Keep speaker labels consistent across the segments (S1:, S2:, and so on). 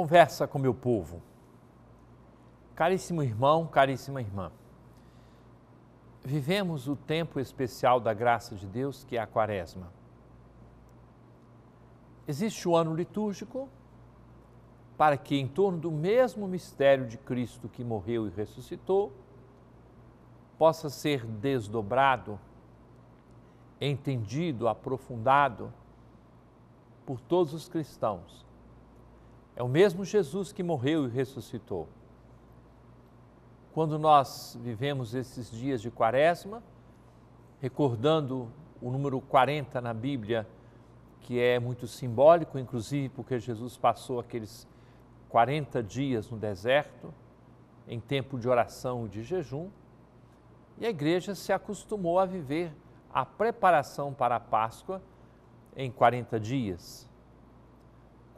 S1: conversa com meu povo. Caríssimo irmão, caríssima irmã, vivemos o tempo especial da graça de Deus, que é a Quaresma. Existe o ano litúrgico para que, em torno do mesmo mistério de Cristo que morreu e ressuscitou, possa ser desdobrado, entendido, aprofundado por todos os cristãos é o mesmo Jesus que morreu e ressuscitou. Quando nós vivemos esses dias de quaresma, recordando o número 40 na Bíblia, que é muito simbólico, inclusive porque Jesus passou aqueles 40 dias no deserto, em tempo de oração e de jejum, e a igreja se acostumou a viver a preparação para a Páscoa em 40 dias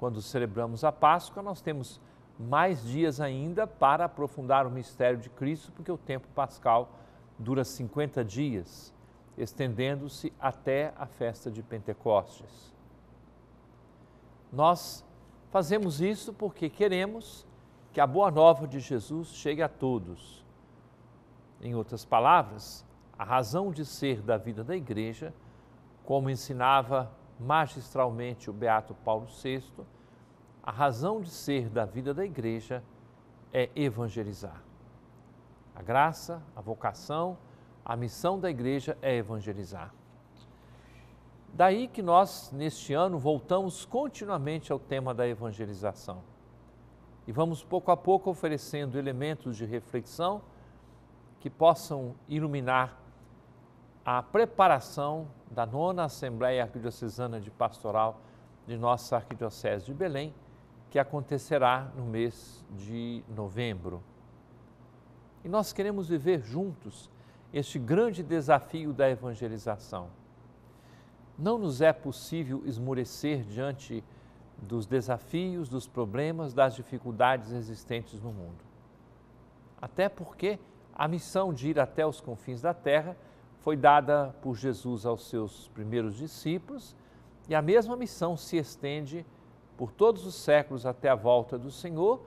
S1: quando celebramos a Páscoa, nós temos mais dias ainda para aprofundar o mistério de Cristo, porque o tempo pascal dura 50 dias, estendendo-se até a festa de Pentecostes. Nós fazemos isso porque queremos que a boa nova de Jesus chegue a todos. Em outras palavras, a razão de ser da vida da igreja, como ensinava magistralmente o Beato Paulo VI, a razão de ser da vida da igreja é evangelizar. A graça, a vocação, a missão da igreja é evangelizar. Daí que nós, neste ano, voltamos continuamente ao tema da evangelização. E vamos pouco a pouco oferecendo elementos de reflexão que possam iluminar a preparação da nona Assembleia Arquidiocesana de Pastoral de nossa Arquidiocese de Belém, que acontecerá no mês de novembro. E nós queremos viver juntos este grande desafio da evangelização. Não nos é possível esmorecer diante dos desafios, dos problemas, das dificuldades existentes no mundo. Até porque a missão de ir até os confins da terra foi dada por Jesus aos seus primeiros discípulos e a mesma missão se estende por todos os séculos até a volta do Senhor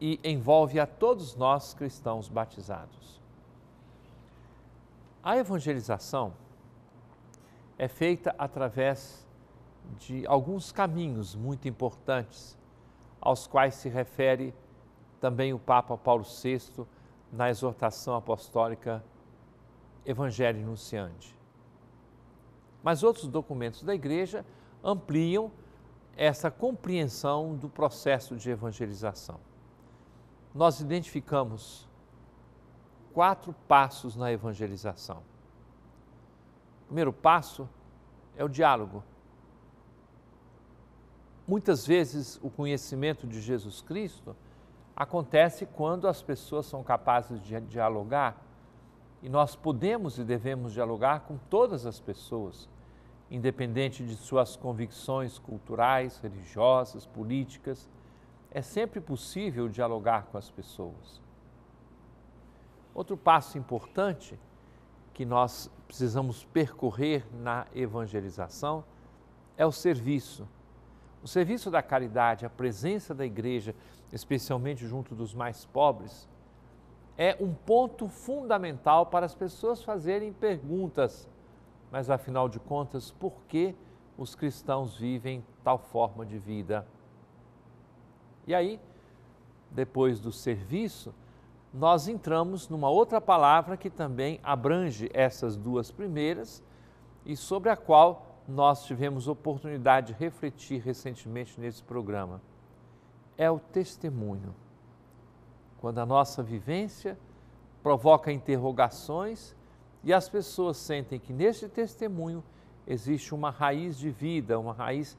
S1: e envolve a todos nós cristãos batizados. A evangelização é feita através de alguns caminhos muito importantes, aos quais se refere também o Papa Paulo VI na exortação apostólica Evangelho Nunciante. Mas outros documentos da igreja ampliam essa compreensão do processo de evangelização. Nós identificamos quatro passos na evangelização. O primeiro passo é o diálogo. Muitas vezes o conhecimento de Jesus Cristo acontece quando as pessoas são capazes de dialogar e nós podemos e devemos dialogar com todas as pessoas, independente de suas convicções culturais, religiosas, políticas. É sempre possível dialogar com as pessoas. Outro passo importante que nós precisamos percorrer na evangelização é o serviço. O serviço da caridade, a presença da igreja, especialmente junto dos mais pobres, é um ponto fundamental para as pessoas fazerem perguntas. Mas afinal de contas, por que os cristãos vivem tal forma de vida? E aí, depois do serviço, nós entramos numa outra palavra que também abrange essas duas primeiras e sobre a qual nós tivemos oportunidade de refletir recentemente nesse programa. É o testemunho quando a nossa vivência provoca interrogações e as pessoas sentem que neste testemunho existe uma raiz de vida, uma raiz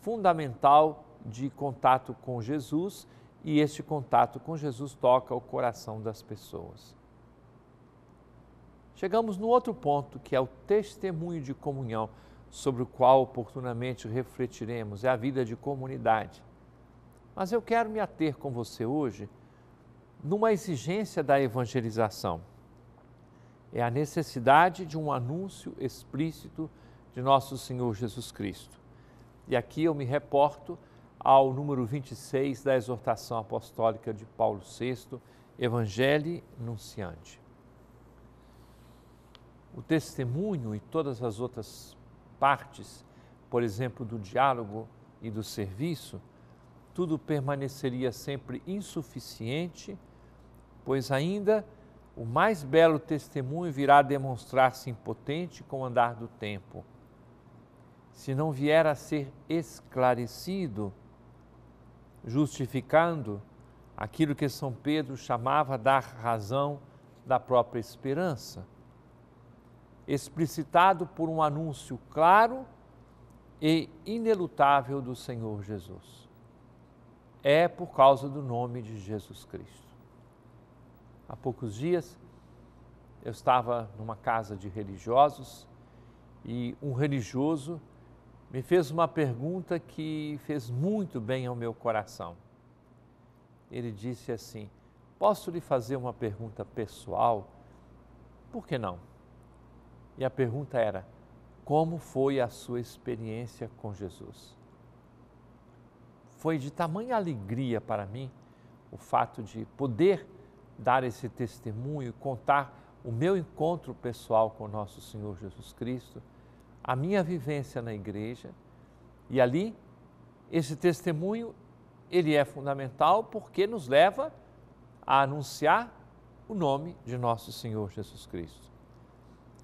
S1: fundamental de contato com Jesus e este contato com Jesus toca o coração das pessoas. Chegamos no outro ponto que é o testemunho de comunhão, sobre o qual oportunamente refletiremos, é a vida de comunidade. Mas eu quero me ater com você hoje numa exigência da evangelização. É a necessidade de um anúncio explícito de nosso Senhor Jesus Cristo. E aqui eu me reporto ao número 26 da exortação apostólica de Paulo VI, Evangelho Nunciante. O testemunho e todas as outras partes, por exemplo, do diálogo e do serviço, tudo permaneceria sempre insuficiente pois ainda o mais belo testemunho virá demonstrar-se impotente com o andar do tempo. Se não vier a ser esclarecido, justificando aquilo que São Pedro chamava dar razão da própria esperança, explicitado por um anúncio claro e inelutável do Senhor Jesus. É por causa do nome de Jesus Cristo há poucos dias. Eu estava numa casa de religiosos e um religioso me fez uma pergunta que fez muito bem ao meu coração. Ele disse assim: Posso lhe fazer uma pergunta pessoal? Por que não? E a pergunta era: Como foi a sua experiência com Jesus? Foi de tamanha alegria para mim o fato de poder dar esse testemunho, contar o meu encontro pessoal com nosso Senhor Jesus Cristo, a minha vivência na igreja. E ali, esse testemunho, ele é fundamental porque nos leva a anunciar o nome de nosso Senhor Jesus Cristo.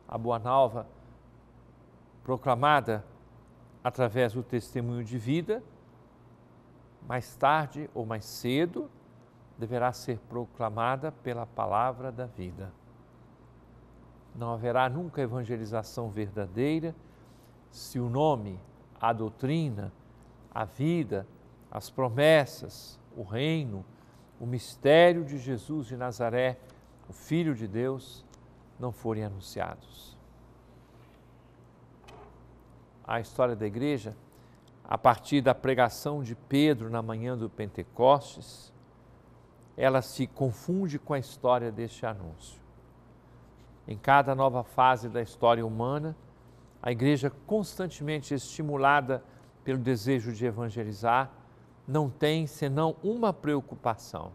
S1: A boa nova proclamada através do testemunho de vida, mais tarde ou mais cedo, deverá ser proclamada pela palavra da vida. Não haverá nunca evangelização verdadeira se o nome, a doutrina, a vida, as promessas, o reino, o mistério de Jesus de Nazaré, o Filho de Deus, não forem anunciados. A história da igreja, a partir da pregação de Pedro na manhã do Pentecostes, ela se confunde com a história deste anúncio. Em cada nova fase da história humana, a igreja, constantemente estimulada pelo desejo de evangelizar, não tem senão uma preocupação: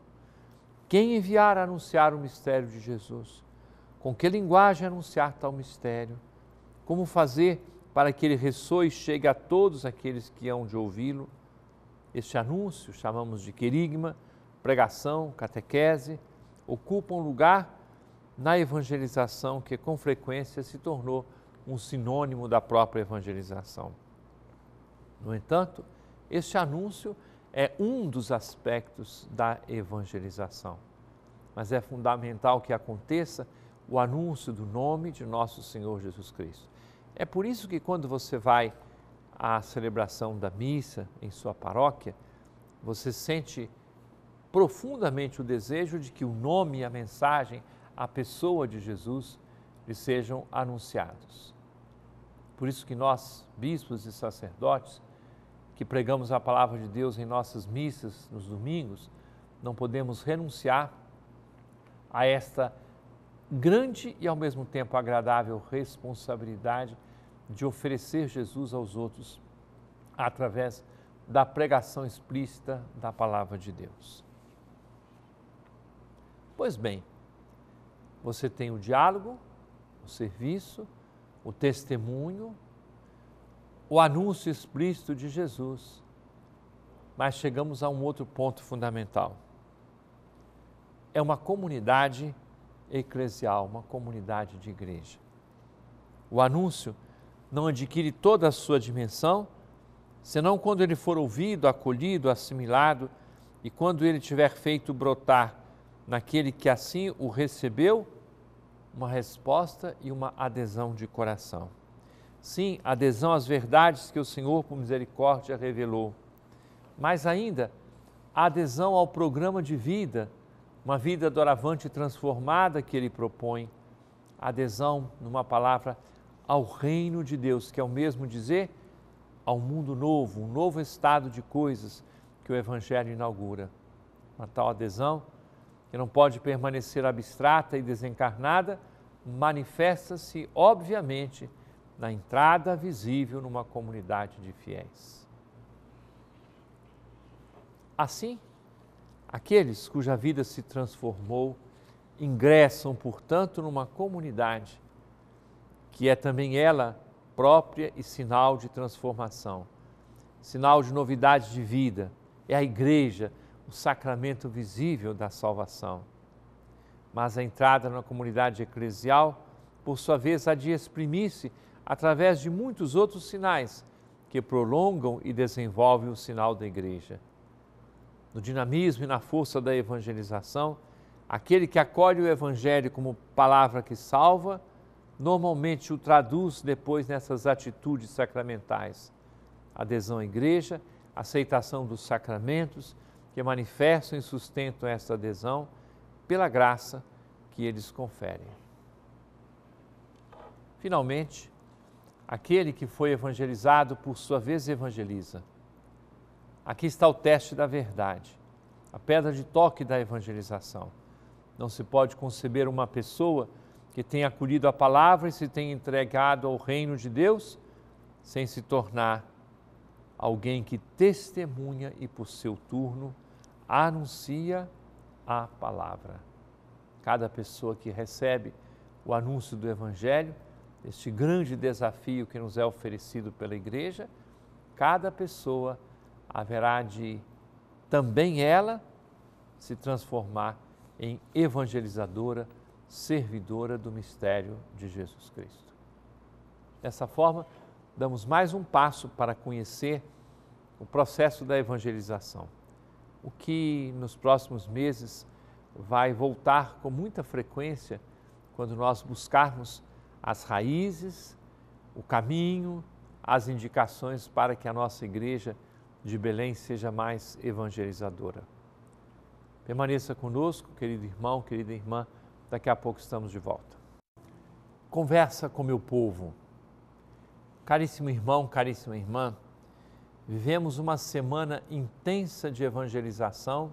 S1: quem enviar a anunciar o mistério de Jesus? Com que linguagem anunciar tal mistério? Como fazer para que ele ressoe e chegue a todos aqueles que hão de ouvi-lo? Este anúncio chamamos de querigma pregação, catequese, ocupa um lugar na evangelização que com frequência se tornou um sinônimo da própria evangelização. No entanto, este anúncio é um dos aspectos da evangelização. Mas é fundamental que aconteça o anúncio do nome de nosso Senhor Jesus Cristo. É por isso que quando você vai à celebração da missa em sua paróquia, você sente profundamente o desejo de que o nome e a mensagem, a pessoa de Jesus, lhe sejam anunciados. Por isso que nós, bispos e sacerdotes, que pregamos a palavra de Deus em nossas missas nos domingos, não podemos renunciar a esta grande e ao mesmo tempo agradável responsabilidade de oferecer Jesus aos outros através da pregação explícita da palavra de Deus. Pois bem, você tem o diálogo, o serviço, o testemunho, o anúncio explícito de Jesus. Mas chegamos a um outro ponto fundamental. É uma comunidade eclesial, uma comunidade de igreja. O anúncio não adquire toda a sua dimensão, senão quando ele for ouvido, acolhido, assimilado e quando ele tiver feito brotar naquele que assim o recebeu, uma resposta e uma adesão de coração. Sim, adesão às verdades que o Senhor, por misericórdia, revelou. Mas ainda, adesão ao programa de vida, uma vida doravante transformada que ele propõe. Adesão, numa palavra, ao reino de Deus, que é o mesmo dizer ao mundo novo, um novo estado de coisas que o Evangelho inaugura. Uma tal adesão que não pode permanecer abstrata e desencarnada, manifesta-se, obviamente, na entrada visível numa comunidade de fiéis. Assim, aqueles cuja vida se transformou ingressam, portanto, numa comunidade que é também ela própria e sinal de transformação, sinal de novidade de vida. É a igreja o sacramento visível da salvação. Mas a entrada na comunidade eclesial, por sua vez, há de exprimir-se através de muitos outros sinais que prolongam e desenvolvem o sinal da igreja. No dinamismo e na força da evangelização, aquele que acolhe o evangelho como palavra que salva, normalmente o traduz depois nessas atitudes sacramentais. Adesão à igreja, aceitação dos sacramentos, que manifestam e sustentam esta adesão pela graça que eles conferem. Finalmente, aquele que foi evangelizado, por sua vez, evangeliza. Aqui está o teste da verdade, a pedra de toque da evangelização. Não se pode conceber uma pessoa que tenha acolhido a palavra e se tenha entregado ao reino de Deus sem se tornar alguém que testemunha e, por seu turno, anuncia a palavra. Cada pessoa que recebe o anúncio do Evangelho, este grande desafio que nos é oferecido pela Igreja, cada pessoa haverá de, também ela, se transformar em evangelizadora, servidora do mistério de Jesus Cristo. Dessa forma, damos mais um passo para conhecer o processo da evangelização, o que nos próximos meses vai voltar com muita frequência quando nós buscarmos as raízes, o caminho, as indicações para que a nossa igreja de Belém seja mais evangelizadora. Permaneça conosco, querido irmão, querida irmã, daqui a pouco estamos de volta. Conversa com meu povo. Caríssimo irmão, caríssima irmã, vivemos uma semana intensa de evangelização,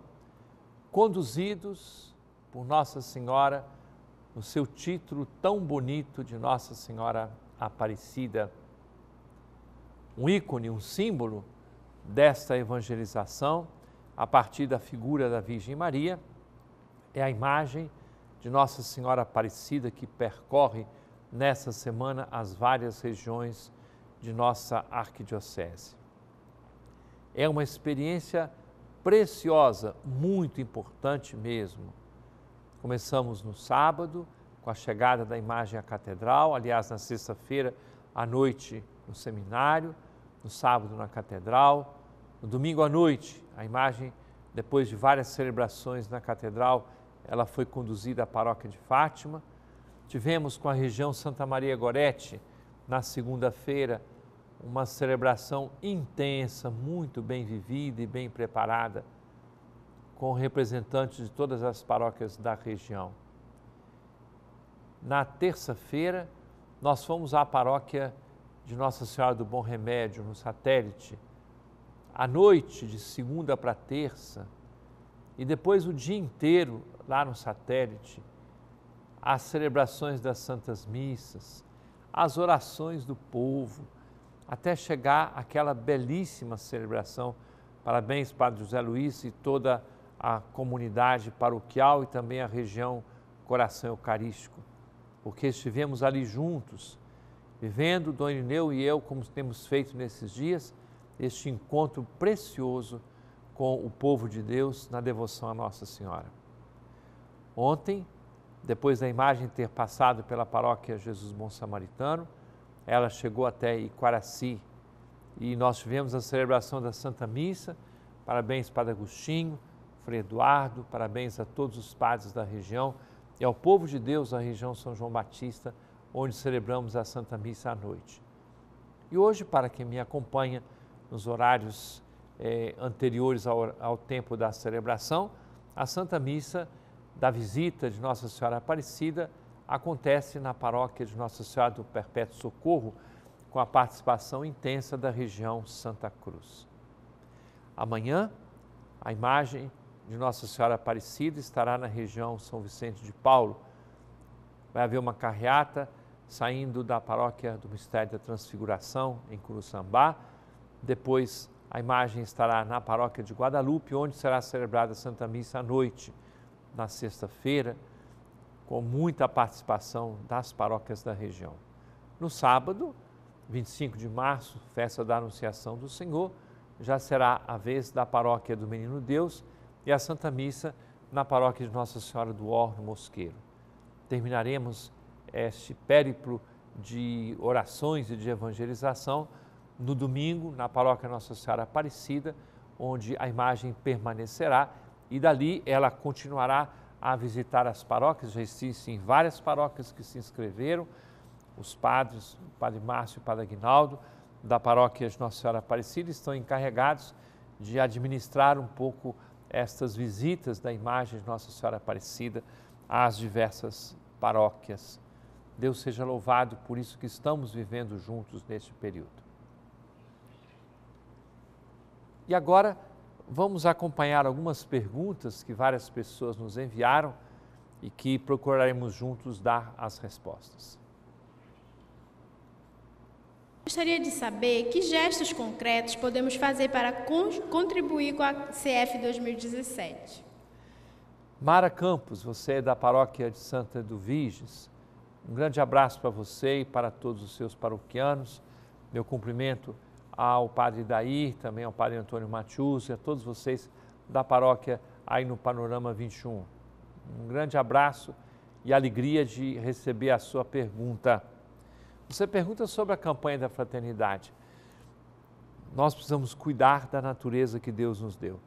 S1: conduzidos por Nossa Senhora, no seu título tão bonito de Nossa Senhora Aparecida. Um ícone, um símbolo desta evangelização, a partir da figura da Virgem Maria, é a imagem de Nossa Senhora Aparecida que percorre nessa semana as várias regiões de nossa arquidiocese. É uma experiência preciosa, muito importante mesmo. Começamos no sábado, com a chegada da imagem à catedral, aliás, na sexta-feira à noite no seminário, no sábado na catedral, no domingo à noite, a imagem, depois de várias celebrações na catedral, ela foi conduzida à paróquia de Fátima. Tivemos com a região Santa Maria Gorete, na segunda-feira uma celebração intensa, muito bem vivida e bem preparada, com representantes de todas as paróquias da região. Na terça-feira, nós fomos à paróquia de Nossa Senhora do Bom Remédio, no satélite, à noite, de segunda para terça, e depois o dia inteiro lá no satélite, as celebrações das Santas Missas, as orações do povo, até chegar àquela belíssima celebração. Parabéns, Padre José Luiz e toda a comunidade paroquial e também a região Coração Eucarístico, porque estivemos ali juntos, vivendo, Dom Irineu e eu, como temos feito nesses dias, este encontro precioso com o povo de Deus na devoção à Nossa Senhora. Ontem, depois da imagem ter passado pela paróquia Jesus Bom Samaritano, ela chegou até Iquaraci e nós tivemos a celebração da Santa Missa. Parabéns, Padre Agostinho, Frei Eduardo, parabéns a todos os padres da região e ao povo de Deus da região São João Batista, onde celebramos a Santa Missa à noite. E hoje, para quem me acompanha nos horários eh, anteriores ao, ao tempo da celebração, a Santa Missa da visita de Nossa Senhora Aparecida acontece na paróquia de Nossa Senhora do Perpétuo Socorro, com a participação intensa da região Santa Cruz. Amanhã, a imagem de Nossa Senhora Aparecida estará na região São Vicente de Paulo. Vai haver uma carreata saindo da paróquia do Mistério da Transfiguração, em Curuçambá. Depois, a imagem estará na paróquia de Guadalupe, onde será celebrada a Santa Missa à noite na sexta-feira, com muita participação das paróquias da região. No sábado, 25 de março, festa da Anunciação do Senhor, já será a vez da paróquia do Menino Deus e a Santa Missa na paróquia de Nossa Senhora do Or, no Mosqueiro. Terminaremos este périplo de orações e de evangelização no domingo, na paróquia Nossa Senhora Aparecida, onde a imagem permanecerá e dali ela continuará a visitar as paróquias, já existem várias paróquias que se inscreveram, os padres, o padre Márcio e o padre Aguinaldo, da paróquia de Nossa Senhora Aparecida, estão encarregados de administrar um pouco estas visitas da imagem de Nossa Senhora Aparecida às diversas paróquias. Deus seja louvado por isso que estamos vivendo juntos neste período. E agora, vamos acompanhar algumas perguntas que várias pessoas nos enviaram e que procuraremos juntos dar as respostas. Gostaria de saber que gestos concretos podemos fazer para contribuir com a CF 2017. Mara Campos, você é da paróquia de Santa do Viges. Um grande abraço para você e para todos os seus paroquianos. Meu cumprimento ao padre Dair, também ao padre Antônio Matius e a todos vocês da paróquia aí no Panorama 21. Um grande abraço e alegria de receber a sua pergunta. Você pergunta sobre a campanha da fraternidade. Nós precisamos cuidar da natureza que Deus nos deu.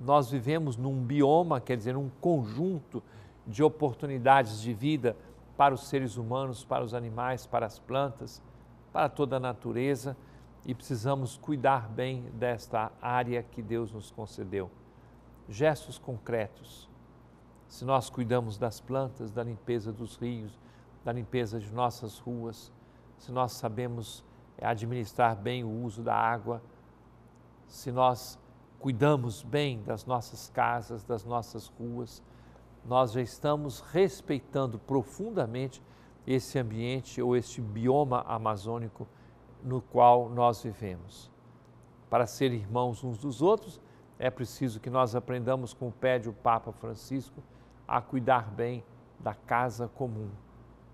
S1: Nós vivemos num bioma, quer dizer, num conjunto de oportunidades de vida para os seres humanos, para os animais, para as plantas, para toda a natureza e precisamos cuidar bem desta área que Deus nos concedeu. Gestos concretos. Se nós cuidamos das plantas, da limpeza dos rios, da limpeza de nossas ruas, se nós sabemos eh, administrar bem o uso da água, se nós cuidamos bem das nossas casas, das nossas ruas, nós já estamos respeitando profundamente esse ambiente ou este bioma amazônico no qual nós vivemos. Para ser irmãos uns dos outros, é preciso que nós aprendamos, como pede o Papa Francisco, a cuidar bem da casa comum.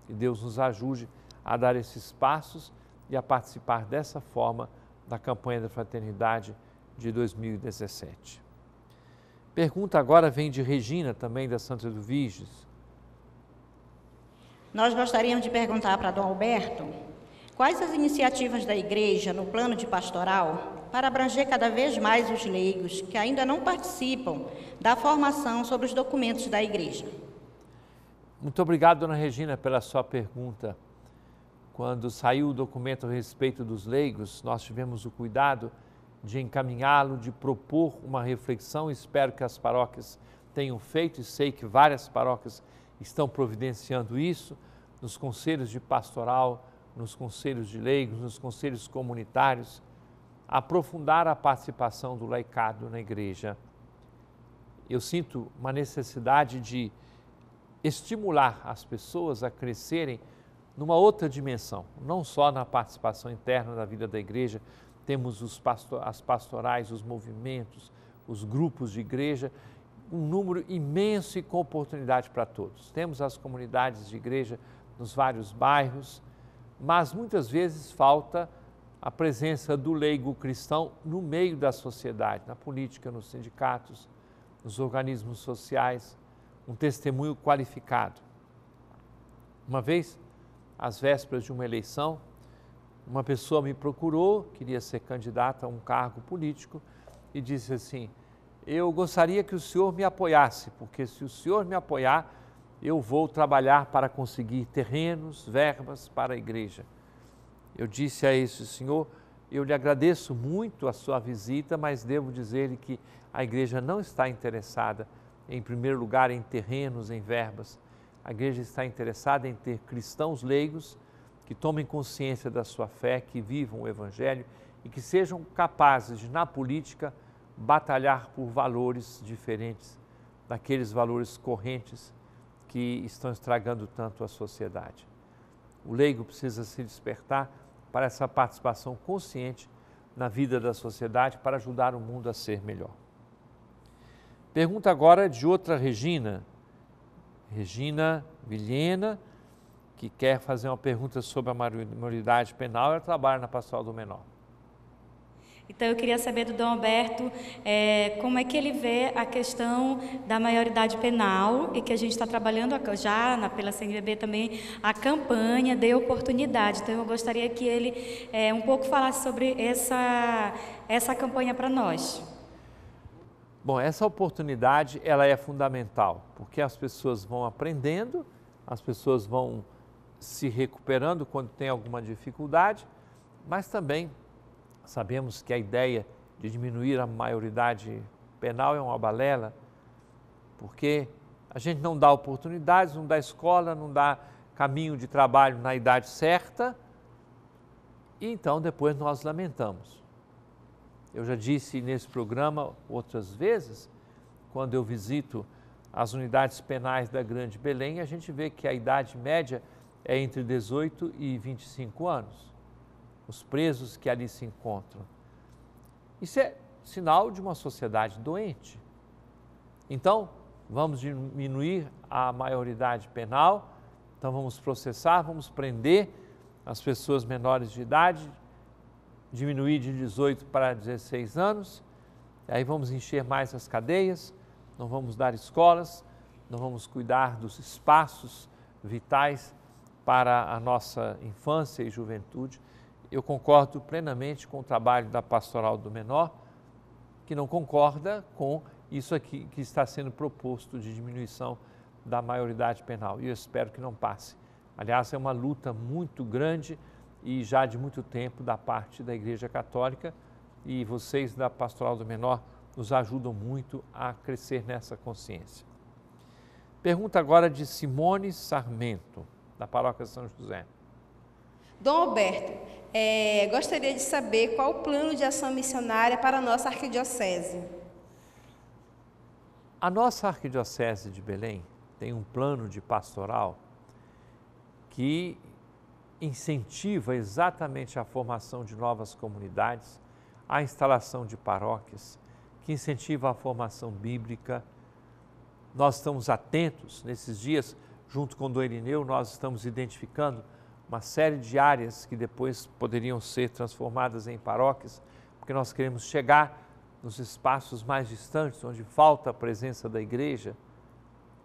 S1: Que Deus nos ajude a dar esses passos e a participar dessa forma da campanha da fraternidade de 2017. Pergunta agora vem de Regina, também da Santa do Virges. Nós gostaríamos de perguntar para Dom Alberto Quais as iniciativas da Igreja no plano de pastoral para abranger cada vez mais os leigos que ainda não participam da formação sobre os documentos da Igreja? Muito obrigado, dona Regina, pela sua pergunta. Quando saiu o documento a respeito dos leigos, nós tivemos o cuidado de encaminhá-lo, de propor uma reflexão. Espero que as paróquias tenham feito e sei que várias paróquias estão providenciando isso nos conselhos de pastoral, nos conselhos de leigos, nos conselhos comunitários, aprofundar a participação do laicado na igreja. Eu sinto uma necessidade de estimular as pessoas a crescerem numa outra dimensão, não só na participação interna da vida da igreja, temos pastor, as pastorais, os movimentos, os grupos de igreja, um número imenso e com oportunidade para todos. Temos as comunidades de igreja nos vários bairros, mas muitas vezes falta a presença do leigo cristão no meio da sociedade, na política, nos sindicatos, nos organismos sociais, um testemunho qualificado. Uma vez, às vésperas de uma eleição, uma pessoa me procurou, queria ser candidata a um cargo político e disse assim: Eu gostaria que o senhor me apoiasse, porque se o senhor me apoiar, eu vou trabalhar para conseguir terrenos, verbas para a igreja. Eu disse a esse senhor, eu lhe agradeço muito a sua visita, mas devo dizer-lhe que a igreja não está interessada, em primeiro lugar, em terrenos, em verbas. A igreja está interessada em ter cristãos leigos que tomem consciência da sua fé, que vivam o evangelho e que sejam capazes de, na política, batalhar por valores diferentes daqueles valores correntes que estão estragando tanto a sociedade. O leigo precisa se despertar para essa participação consciente na vida da sociedade para ajudar o mundo a ser melhor. Pergunta agora de outra Regina, Regina Vilhena, que quer fazer uma pergunta sobre a maioridade penal. e trabalha na Pastoral do Menor. Então, eu queria saber do Dom Alberto é, como é que ele vê a questão da maioridade penal e que a gente está trabalhando já na, pela CNBB também a campanha de oportunidade. Então, eu gostaria que ele é, um pouco falasse sobre essa, essa campanha para nós. Bom, essa oportunidade ela é fundamental, porque as pessoas vão aprendendo, as pessoas vão se recuperando quando tem alguma dificuldade, mas também Sabemos que a ideia de diminuir a maioridade penal é uma balela, porque a gente não dá oportunidades, não dá escola, não dá caminho de trabalho na idade certa, e então depois nós lamentamos. Eu já disse nesse programa outras vezes, quando eu visito as unidades penais da Grande Belém, a gente vê que a idade média é entre 18 e 25 anos os presos que ali se encontram. Isso é sinal de uma sociedade doente. Então, vamos diminuir a maioridade penal, então vamos processar, vamos prender as pessoas menores de idade, diminuir de 18 para 16 anos, aí vamos encher mais as cadeias, não vamos dar escolas, não vamos cuidar dos espaços vitais para a nossa infância e juventude eu concordo plenamente com o trabalho da pastoral do menor, que não concorda com isso aqui que está sendo proposto de diminuição da maioridade penal. E eu espero que não passe. Aliás, é uma luta muito grande e já de muito tempo da parte da Igreja Católica e vocês da Pastoral do Menor nos ajudam muito a crescer nessa consciência. Pergunta agora de Simone Sarmento, da Paróquia São José. Dom Alberto, é, gostaria de saber qual o plano de ação missionária para a nossa arquidiocese. A nossa arquidiocese de Belém tem um plano de pastoral que incentiva exatamente a formação de novas comunidades, a instalação de paróquias, que incentiva a formação bíblica. Nós estamos atentos nesses dias, junto com o Dom Irineu, nós estamos identificando uma série de áreas que depois poderiam ser transformadas em paróquias, porque nós queremos chegar nos espaços mais distantes, onde falta a presença da igreja,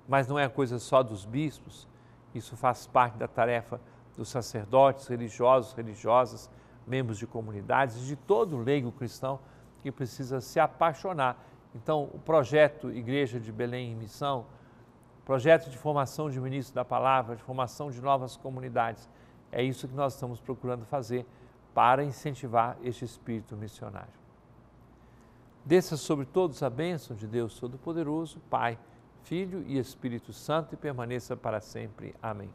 S1: mas não é coisa só dos bispos, isso faz parte da tarefa dos sacerdotes, religiosos, religiosas, membros de comunidades, de todo leigo cristão que precisa se apaixonar. Então, o projeto Igreja de Belém em Missão, projeto de formação de ministros da palavra, de formação de novas comunidades, é isso que nós estamos procurando fazer para incentivar este espírito missionário. Desça sobre todos a bênção de Deus Todo-Poderoso, Pai, Filho e Espírito Santo e permaneça para sempre. Amém.